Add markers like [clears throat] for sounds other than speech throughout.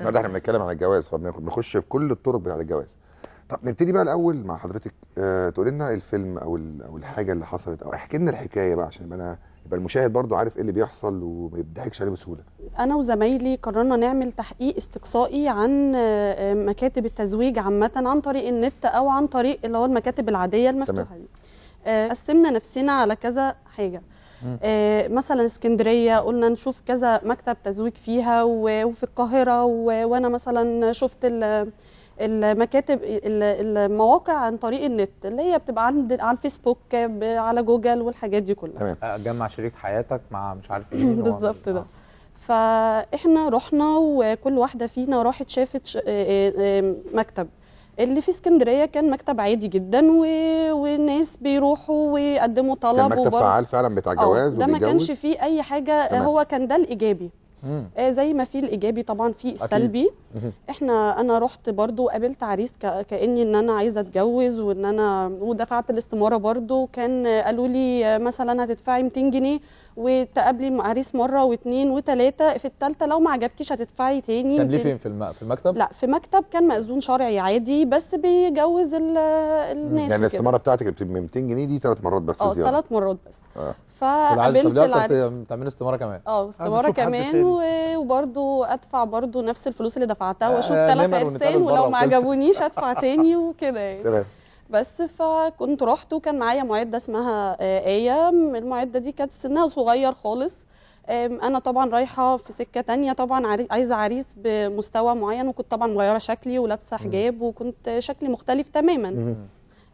النهارده احنا بنتكلم عن الجواز فبنخش في كل الطرق بتاعت الجواز طب نبتدي بقى الاول مع حضرتك آه تقول لنا الفيلم او او الحاجه اللي حصلت او احكي لنا الحكايه بقى عشان انا يبقى المشاهد برضو عارف ايه اللي بيحصل وما يضحكش عليه بسهوله انا وزمايلي قررنا نعمل تحقيق استقصائي عن آه، آه، مكاتب التزويج عامه عن طريق النت او عن طريق اللي هو المكاتب العاديه المفتوحه دي آه، قسمنا نفسنا على كذا حاجه آه، مثلا اسكندريه قلنا نشوف كذا مكتب تزويج فيها وفي القاهره وانا مثلا شفت المكاتب المواقع عن طريق النت اللي هي بتبقى عند على الفيسبوك على جوجل والحاجات دي كلها تمام اجمع شريك حياتك مع مش عارف [laughs] ايه بالظبط ده آه. فاحنا رحنا وكل واحده فينا راحت شافت آه، مكتب اللي في اسكندريه كان مكتب عادي جدا و... والناس بيروحوا ويقدموا طلب كان مكتب وبر... فعال فعلا بتاع آه، جواز ده ما كانش فيه اي حاجه تمام. هو كان ده الايجابي آه زي ما في الايجابي طبعا في السلبي احنا انا رحت برضو قابلت عريس كاني ان انا عايزه اتجوز وان انا ودفعت الاستماره برضو كان قالوا لي آه، مثلا هتدفعي 200 جنيه وتقابلي عريس مره واثنين وثلاثه في الثالثه لو ما عجبكيش هتدفعي تاني كان ليه فين في في المكتب؟ لا في مكتب كان مأذون شرعي عادي بس بيجوز الناس يعني الاستماره بتاعتك ب 200 جنيه دي ثلاث مرات بس اه ثلاث مرات بس آه. فقابلت العريس تعملي استماره كمان اه استماره كمان وبرده ادفع برده نفس الفلوس اللي دفعتها آه، واشوف ثلاث آه، ارسال ولو ما عجبونيش ادفع [laughs] تاني وكده يعني تمام بس فكنت رحت وكان معايا معده اسمها آه، ايه المعده دي كانت سنها صغير خالص انا طبعا رايحه في سكه تانية طبعا عايزه عريس بمستوى معين وكنت طبعا مغيره شكلي ولابسه حجاب وكنت شكلي مختلف تماما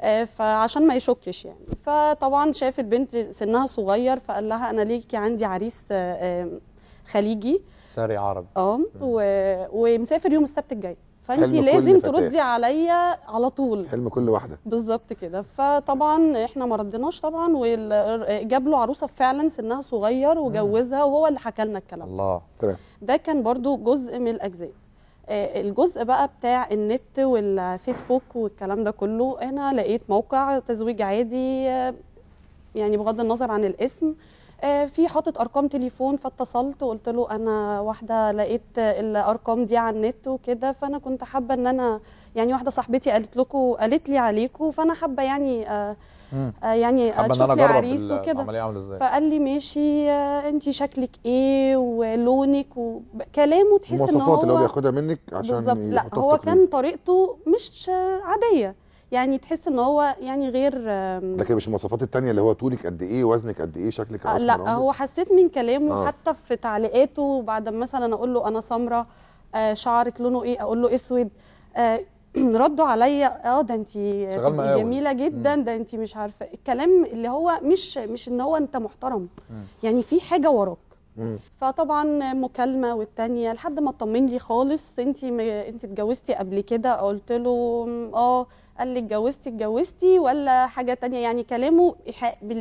آه، فعشان ما يشكش يعني فطبعا شاف البنت سنها صغير فقال لها انا ليكي عندي عريس آه، آه، خليجي ساري عربي اه ومسافر يوم السبت الجاي فانت لازم تردي عليا على طول حلم كل واحده بالظبط كده فطبعا احنا ما ردناش طبعا وجاب له عروسه فعلا سنها صغير وجوزها وهو اللي حكى لنا الكلام الله تمام ده كان برضو جزء من الاجزاء آه، الجزء بقى بتاع النت والفيسبوك والكلام ده كله انا لقيت موقع تزويج عادي آه، يعني بغض النظر عن الاسم آه، في حاطط ارقام تليفون فاتصلت وقلت له انا واحده لقيت الارقام دي على النت وكده فانا كنت حابه ان انا يعني واحده صاحبتي قالت لكم قالت لي عليكم فانا حابه يعني آه يعني اشوف آه، لي عريس وكده فقال لي ماشي آه انت شكلك ايه ولونك وكلامه تحس ان هو المواصفات اللي هو بياخدها منك عشان بالظبط لا هو كان طريقته مش عاديه يعني تحس ان هو يعني غير لكن مش المواصفات التانية اللي هو طولك قد ايه وزنك قد ايه شكلك آه إيه، لا هو حسيت من كلامه آه. حتى في تعليقاته بعد مثلا اقول له انا سمراء آه شعرك لونه ايه اقول له اسود آه [clears throat] ردوا عليا اه ده انت جميله جدا ده انت مش عارفه الكلام اللي هو مش مش ان هو انت محترم يعني في حاجه وراك فطبعا مكالمه والتانيه لحد ما اطمن لي خالص انت م... انت اتجوزتي قبل كده قلت له اه قال لي اتجوزتي اتجوزتي ولا حاجه تانية يعني كلامه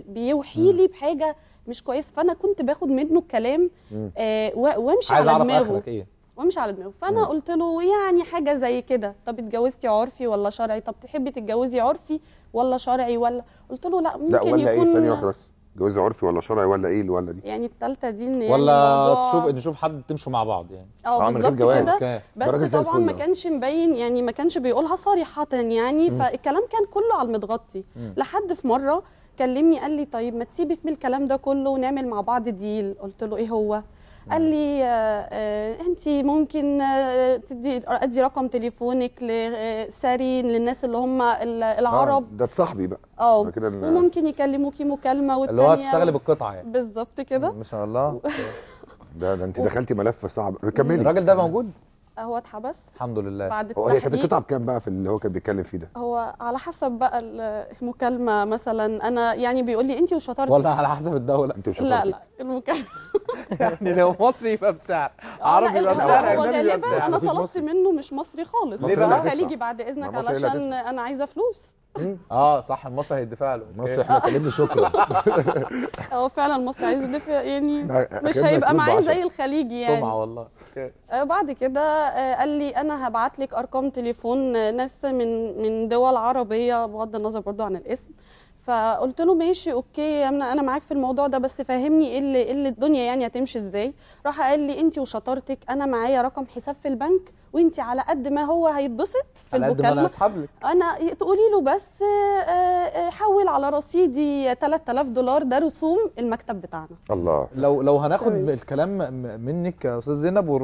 بيوحي لي بحاجه مش كويس فانا كنت باخد منه الكلام آه وامشي على دماغه عايز اعرف اخرك ايه ومش على دماغه فانا مم. قلت له يعني حاجه زي كده طب اتجوزتي عرفي ولا شرعي طب تحبي تتجوزي عرفي ولا شرعي ولا قلت له لا ممكن لا ولا إيه؟ يكون ايه ثانيه واحده بس جواز عرفي ولا شرعي ولا ايه ولا دي يعني الثالثه دي ان يعني ولا يعني تشوف نشوف حد تمشوا مع بعض يعني اه بالظبط كده بس طبعا ما يعني. كانش مبين يعني ما كانش بيقولها صريحه يعني مم. فالكلام كان كله على المتغطي مم. لحد في مره كلمني قال لي طيب ما تسيبك من الكلام ده كله ونعمل مع بعض ديل قلت له ايه هو قال لي آه، آه، انت ممكن آه، تدي ادي رقم تليفونك لسارين للناس اللي هم العرب آه ده صاحبي بقى اه وممكن يكلموكي مكالمه والتانيه اللي هو هتشتغلي بالقطعه يعني بالظبط كده ما شاء الله [laughs] ده ده انت دخلتي ملف صعب كملي الراجل ده موجود هو اتحبس الحمد لله بعد هو هي إيه، كانت القطعه بكام بقى في اللي هو كان بيتكلم فيه ده هو على حسب بقى المكالمه مثلا انا يعني بيقول لي انت وشطارتك ولا على حسب الدوله انت وشطارتك لا لا المكالمه [laughs] يعني لو مصري يبقى بسعر آه، عربي يبقى بسعر هو غالبا انا طلبت منه مش مصري خالص مصري خليجي بعد اذنك علشان انا عايزه فلوس اه صح مصر هيدفع له مصر احنا طالبين شكرا [laughs] هو فعلا مصر عايز يدفع يعني مش هيبقى معاه زي الخليجي يعني سمعه والله آه، بعد كده آه، قال لي انا هبعت لك ارقام تليفون آه، ناس من من دول عربيه بغض النظر برضو عن الاسم فقلت له ماشي اوكي يا منى انا معاك في الموضوع ده بس فهمني ايه اللي, إيه اللي الدنيا يعني هتمشي ازاي راح قال لي انت وشطارتك انا معايا رقم حساب في البنك وانت على قد ما هو هيتبسط في المكالمه انا اسحب لك انا تقولي له بس آه، آه، حول على رصيدي 3000 دولار ده رسوم المكتب بتاعنا الله لو لو هناخد الكلام منك يا استاذ زينب